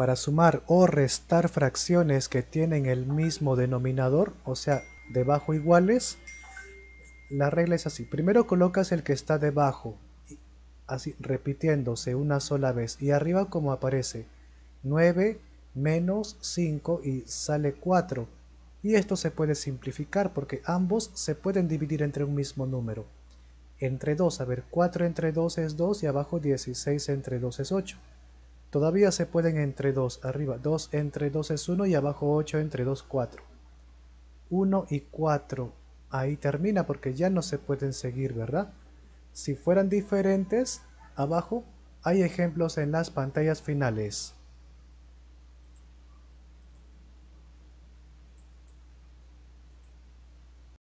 para sumar o restar fracciones que tienen el mismo denominador, o sea, debajo iguales, la regla es así. Primero colocas el que está debajo, así repitiéndose una sola vez. Y arriba como aparece, 9 menos 5 y sale 4. Y esto se puede simplificar porque ambos se pueden dividir entre un mismo número. Entre 2, a ver, 4 entre 2 es 2 y abajo 16 entre 2 es 8. Todavía se pueden entre 2, arriba 2 entre 2 es 1 y abajo 8 entre 2, 4. 1 y 4, ahí termina porque ya no se pueden seguir, ¿verdad? Si fueran diferentes, abajo hay ejemplos en las pantallas finales.